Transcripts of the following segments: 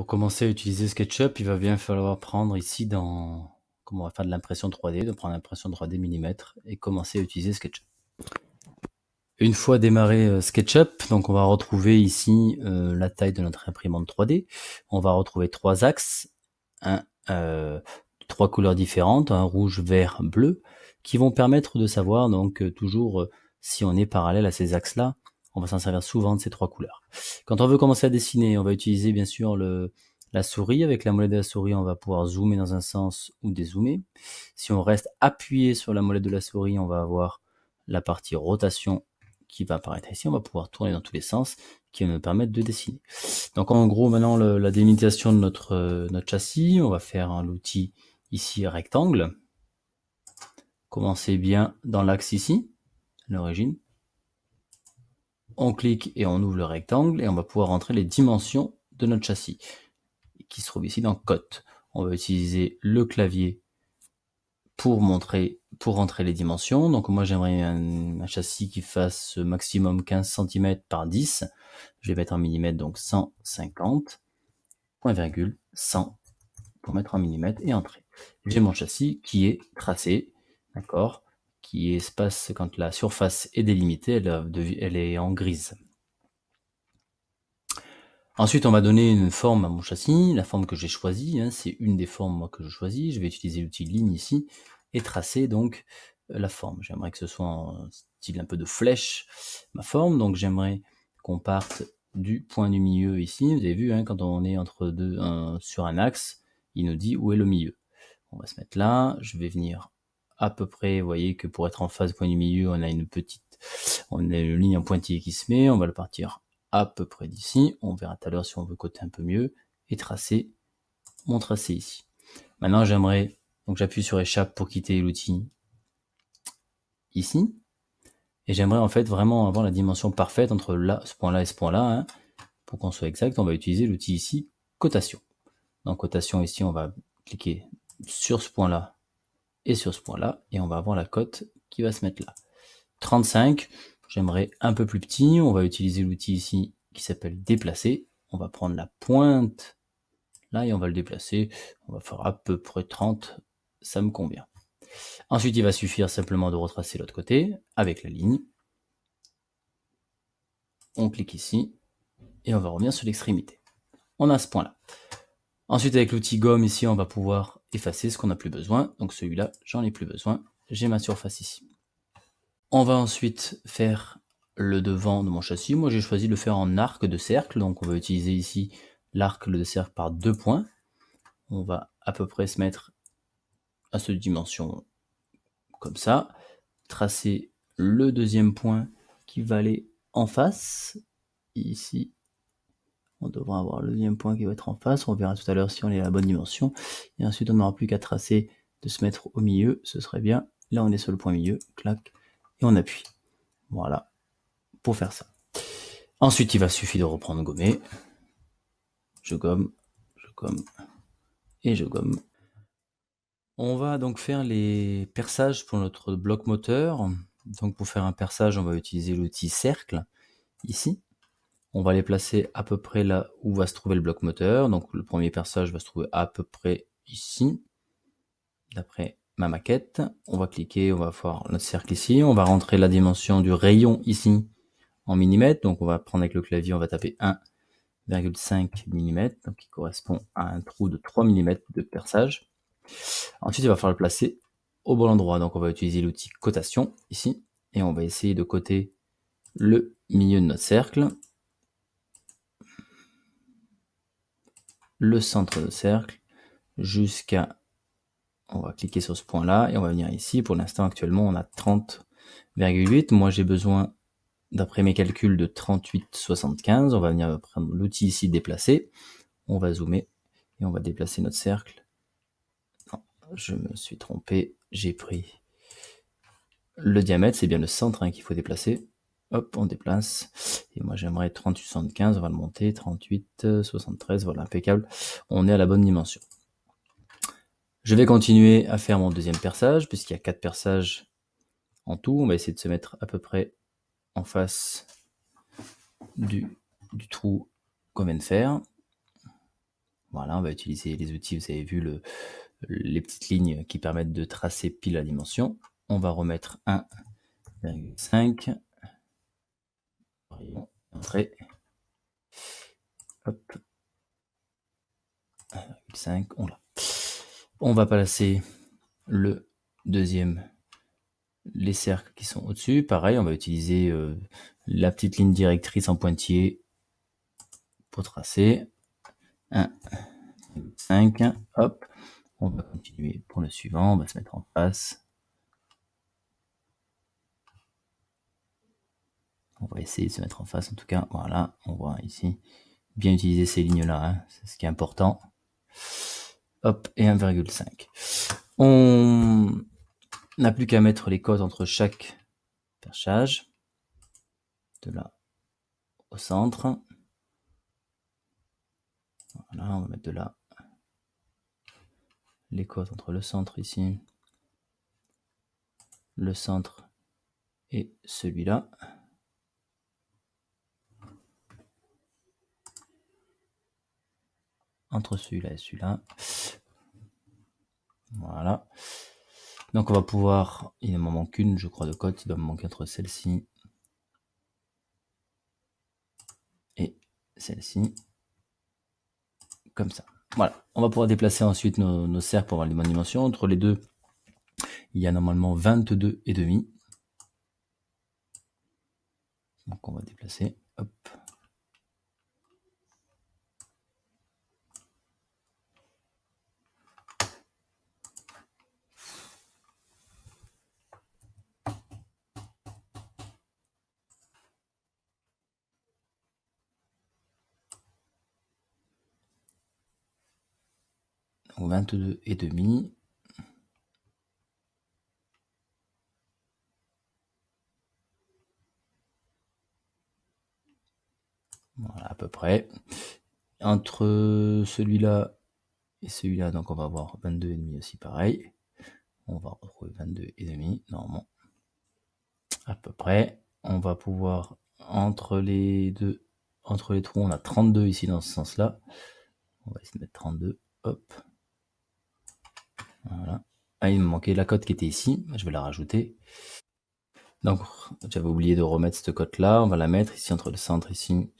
Pour commencer à utiliser SketchUp, il va bien falloir prendre ici dans comment on va faire de l'impression 3D, de prendre l'impression 3D millimètre et commencer à utiliser SketchUp. Une fois démarré euh, SketchUp, donc on va retrouver ici euh, la taille de notre imprimante 3D. On va retrouver trois axes, un, euh, trois couleurs différentes, un rouge, vert, bleu, qui vont permettre de savoir donc toujours si on est parallèle à ces axes-là, on va s'en servir souvent de ces trois couleurs. Quand on veut commencer à dessiner, on va utiliser bien sûr le, la souris. Avec la molette de la souris, on va pouvoir zoomer dans un sens ou dézoomer. Si on reste appuyé sur la molette de la souris, on va avoir la partie rotation qui va apparaître ici. On va pouvoir tourner dans tous les sens qui va nous permettre de dessiner. Donc en gros, maintenant, la délimitation de notre, châssis, on va faire l'outil ici rectangle. Commencez bien dans l'axe ici, l'origine on clique et on ouvre le rectangle et on va pouvoir rentrer les dimensions de notre châssis qui se trouve ici dans cote. On va utiliser le clavier pour montrer, pour rentrer les dimensions. Donc moi j'aimerais un, châssis qui fasse maximum 15 cm par 10. Je vais mettre en millimètre donc 150, point virgule 100 pour mettre en millimètre et entrer. J'ai mon châssis qui est tracé, d'accord qui est espace quand la surface est délimitée, elle, euh, est en grise. Ensuite, on va donner une forme à mon châssis. La forme que j'ai choisie, hein, c'est une des formes que je choisis. Je vais utiliser l'outil ligne ici et tracer donc la forme. J'aimerais que ce soit en style un peu de flèche, ma forme. Donc j'aimerais qu'on parte du point du milieu ici. Vous avez vu, hein, quand on est entre deux, sur un axe, il nous dit où est le milieu. On va se mettre là. Je vais venir à peu près, vous voyez que pour être en phase point du milieu, on a une petite, on a une ligne en pointillé qui se met, on va le partir à peu près d'ici, on verra tout à l'heure si on veut coter un peu mieux, et tracer mon tracé ici. Maintenant, j'aimerais, donc j'appuie sur échappe pour quitter l'outil ici, et j'aimerais en fait vraiment avoir la dimension parfaite entre là, ce point-là et ce point-là, hein. pour qu'on soit exact, on va utiliser l'outil ici, cotation. Dans cotation ici, on va cliquer sur ce point-là et sur ce point-là, et on va avoir la cote qui va se mettre là. 35, j'aimerais un peu plus petit, on va utiliser l'outil ici qui s'appelle déplacer, on va prendre la pointe là et on va le déplacer, on va faire à peu près 30, ça me convient. Ensuite, il va suffire simplement de retracer l'autre côté avec la ligne. On clique ici et on va revenir sur l'extrémité. On a ce point-là. Ensuite, avec l'outil gomme ici, on va pouvoir effacer ce qu'on n'a plus besoin. Donc celui-là, j'en ai plus besoin. J'ai ma surface ici. On va ensuite faire le devant de mon châssis. Moi, j'ai choisi de le faire en arc de cercle. Donc on va utiliser ici l'arc de cercle par deux points. On va à peu près se mettre à cette dimension comme ça. Tracer le deuxième point qui va aller en face, ici on devra avoir le deuxième point qui va être en face. On verra tout à l'heure si on est à la bonne dimension. Et ensuite, on n'aura plus qu'à tracer de se mettre au milieu. Ce serait bien. Là, on est sur le point milieu. Clac. Et on appuie. Voilà. Pour faire ça. Ensuite, il va suffire de reprendre gommer. Je gomme. Je gomme. Et je gomme. On va donc faire les perçages pour notre bloc moteur. Donc pour faire un perçage, on va utiliser l'outil cercle ici on va les placer à peu près là où va se trouver le bloc moteur. Donc le premier perçage va se trouver à peu près ici, d'après ma maquette. On va cliquer, on va voir notre cercle ici. On va rentrer la dimension du rayon ici en millimètres. Donc on va prendre avec le clavier, on va taper 1,5 mm, qui correspond à un trou de 3 mm de perçage. Ensuite, il va falloir le placer au bon endroit. Donc on va utiliser l'outil cotation ici et on va essayer de coter le milieu de notre cercle le centre de cercle jusqu'à... On va cliquer sur ce point-là et on va venir ici. Pour l'instant, actuellement, on a 30,8. Moi, j'ai besoin, d'après mes calculs, de 38,75. On va venir prendre l'outil ici, déplacer. On va zoomer et on va déplacer notre cercle. je me suis trompé. J'ai pris le diamètre. C'est bien le centre hein, qu'il faut déplacer. Hop, on déplace. Et moi, j'aimerais 38, On va le monter. 38, 73. Euh, voilà, impeccable. On est à la bonne dimension. Je vais continuer à faire mon deuxième perçage, puisqu'il y a quatre perçages en tout. On va essayer de se mettre à peu près en face du, du trou qu'on vient de faire. Voilà, on va utiliser les outils. Vous avez vu le, les petites lignes qui permettent de tracer pile la dimension. On va remettre 1,5. Hop. 5, on On va placer le deuxième, les cercles qui sont au-dessus. Pareil, on va utiliser euh, la petite ligne directrice en pointillé pour tracer. 1, hop. On va continuer pour le suivant. On va se mettre en face. On va essayer de se mettre en face en tout cas. Voilà, on voit ici. Bien utiliser ces lignes-là, hein. c'est ce qui est important. Hop, et 1,5. On n'a plus qu'à mettre les cotes entre chaque perchage. De là au centre. Voilà, on va mettre de là les cotes entre le centre ici, le centre et celui-là. entre celui-là et celui-là. Voilà. Donc on va pouvoir, il ne manque une, je crois, de cote il doit me manquer entre celle-ci et celle-ci. Comme ça. Voilà. On va pouvoir déplacer ensuite nos, serres pour avoir les bonnes dimensions. Entre les deux, il y a normalement 22 et demi. Donc on va déplacer. Hop. 22 et demi. Voilà, à peu près. Entre celui-là et celui-là, donc on va avoir 22 et demi aussi pareil. On va retrouver 22 et demi, normalement. À peu près. On va pouvoir, entre les deux, entre les trous, on a 32 ici dans ce sens-là. On va se mettre 32. Hop. Ah, il me manquait la cote qui était ici. Je vais la rajouter. Donc, j'avais oublié de remettre cette cote-là. On va la mettre ici entre le centre ici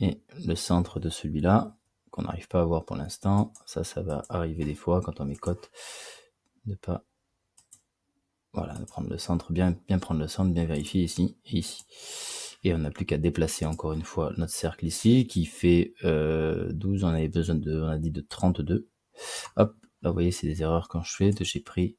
et le centre de celui-là qu'on n'arrive pas à voir pour l'instant. Ça, ça va arriver des fois quand on met cote de pas voilà, prendre le centre, bien, bien prendre le centre, bien vérifier ici et ici. Et on n'a plus qu'à déplacer encore une fois notre cercle ici qui fait 12, euh, on avait besoin de, on a dit de 32. Hop, Là, vous voyez, c'est des erreurs quand je fais. De j'ai pris.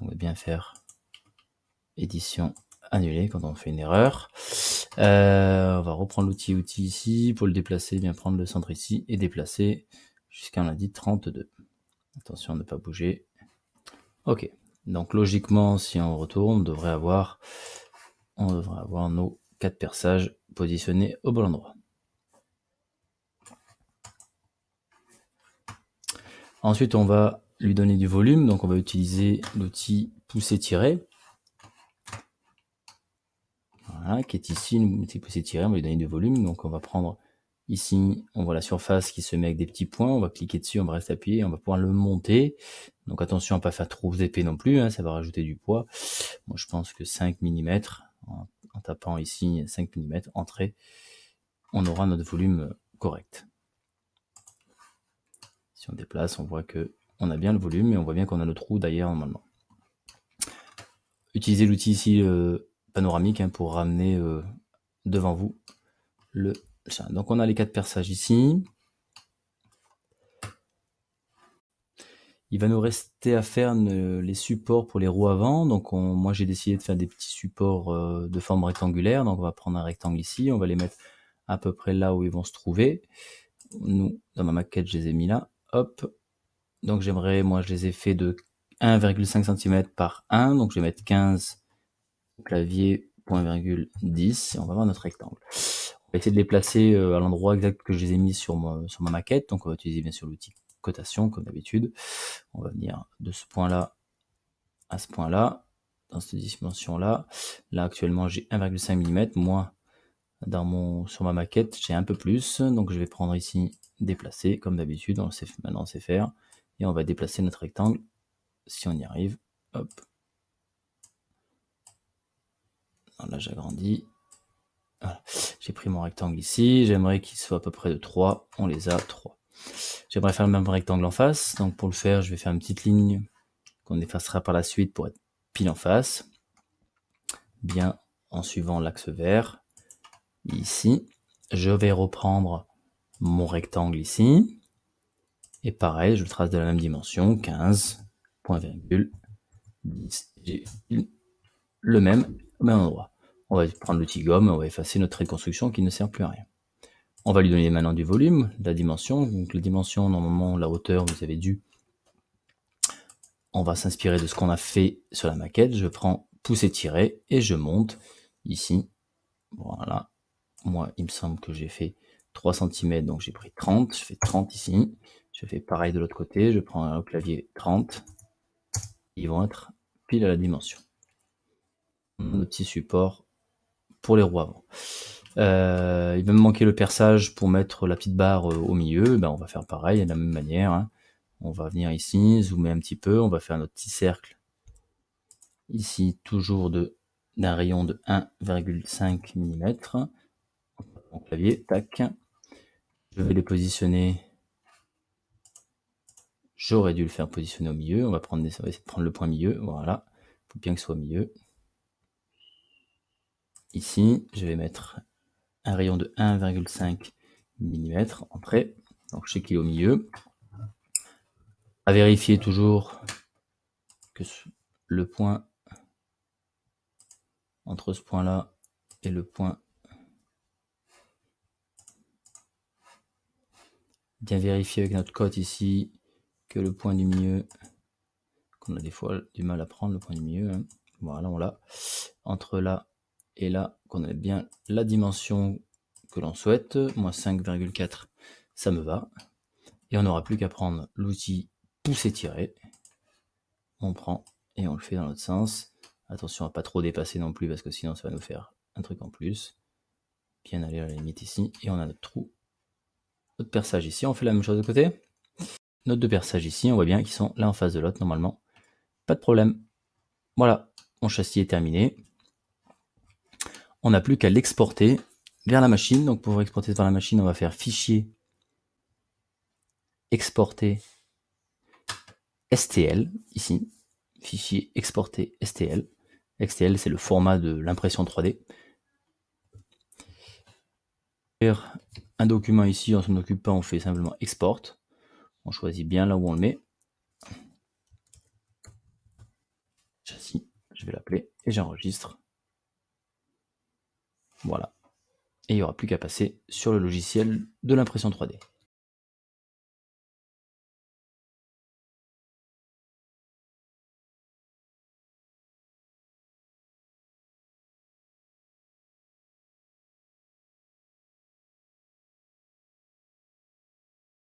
On va bien faire édition annulée quand on fait une erreur. Euh, on va reprendre l'outil outil ici. Pour le déplacer, bien prendre le centre ici et déplacer jusqu'à lundi 32. Attention à ne pas bouger. Ok. Donc logiquement, si on retourne, on devrait avoir, on devrait avoir nos quatre perçages positionnés au bon endroit. Ensuite, on va lui donner du volume, donc on va utiliser l'outil pousser-tirer. Voilà, qui est ici, l'outil pousser-tirer, on va lui donner du volume, donc on va prendre Ici, on voit la surface qui se met avec des petits points. On va cliquer dessus, on va rester appuyé, on va pouvoir le monter. Donc attention à ne pas faire trop épais non plus, hein, ça va rajouter du poids. Moi, je pense que 5 mm, en, en tapant ici 5 mm, entrée, on aura notre volume correct. Si on déplace, on voit que on a bien le volume et on voit bien qu'on a le trou d'ailleurs normalement. Utilisez l'outil ici euh, panoramique hein, pour ramener euh, devant vous le Donc on a les quatre perçages ici. Il va nous rester à faire euh, les supports pour les roues avant. Donc moi j'ai décidé de faire des petits supports de forme rectangulaire. Donc on va prendre un rectangle ici, on va les mettre à peu près là où ils vont se trouver. Nous, dans ma maquette, je les ai mis là. Hop. Donc j'aimerais, moi je les ai fait de 1,5 cm par 1, donc je vais mettre 15 clavier point virgule 10 et on va voir notre rectangle. On va essayer de les placer euh, à l'endroit exact que je les ai mis sur ma, sur ma maquette, donc on va utiliser bien sûr l'outil cotation comme d'habitude. On va venir de ce point-là à ce point-là, dans cette dimension-là. Là actuellement j'ai 1,5 mm, moi dans mon, sur ma maquette j'ai un peu plus, donc je vais prendre ici déplacer, comme d'habitude, on sait maintenant on faire, et on va déplacer notre rectangle, si on y arrive, hop. là j'agrandis, j'ai pris mon rectangle ici, j'aimerais qu'il soit à peu près de 3, on les a 3. J'aimerais faire le même rectangle en face, donc pour le faire je vais faire une petite ligne qu'on effacera par la suite pour être pile en face, bien en suivant l'axe vert, ici. Je vais reprendre mon rectangle ici. Et pareil, je le trace de la même dimension, 15, point virgule, 10. le même, au même endroit. On va prendre l'outil gomme, on va effacer notre reconstruction qui ne sert plus à rien. On va lui donner maintenant du volume, la dimension. Donc la dimension, normalement, la hauteur, vous avez dû. On va s'inspirer de ce qu'on a fait sur la maquette. Je prends pousser, tirer et je monte ici. Voilà. Moi, il me semble que j'ai fait 3 cm, donc j'ai pris 30, je fais 30 ici, je fais pareil de l'autre côté, je prends un clavier 30, ils vont être pile à la dimension. Un hmm. petit support pour les roues avant. Euh, il va me manquer le perçage pour mettre la petite barre euh, au milieu, eh ben, on va faire pareil, de la même manière. Hein. On va venir ici, zoomer un petit peu, on va faire notre petit cercle ici, toujours d'un rayon de 1,5 mm. Mon clavier, tac, je vais le positionner. J'aurais dû le faire positionner au milieu. On va, prendre prendre le point milieu. Voilà. Il faut bien que ce soit au milieu. Ici, je vais mettre un rayon de 1,5 mm après, Donc je sais qu'il est au milieu. À vérifier toujours que le point entre ce point-là et le point bien vérifier avec notre cote ici que le point du milieu, qu'on a des fois du mal à prendre, le point du milieu, hein. voilà, on l'a, entre là et là, qu'on ait bien la dimension que l'on souhaite, moins 5,4, ça me va. Et on n'aura plus qu'à prendre l'outil pousser tirer. On prend et on le fait dans l'autre sens. Attention à pas trop dépasser non plus parce que sinon ça va nous faire un truc en plus. Bien aller à la limite ici et on a notre trou notre perçage ici, on fait la même chose de côté. note de perçages ici, on voit bien qu'ils sont là en face de l'autre normalement. Pas de problème. Voilà, mon châssis est terminé. On n'a plus qu'à l'exporter vers la machine. Donc pour exporter vers la machine, on va faire fichier, exporter, STL, ici. Fichier exporter STL. STL c'est le format de l'impression 3D un document ici, on s'en occupe pas, on fait simplement export. On choisit bien là où on le met. je vais l'appeler et j'enregistre. Voilà. Et il n'y aura plus qu'à passer sur le logiciel de l'impression 3D.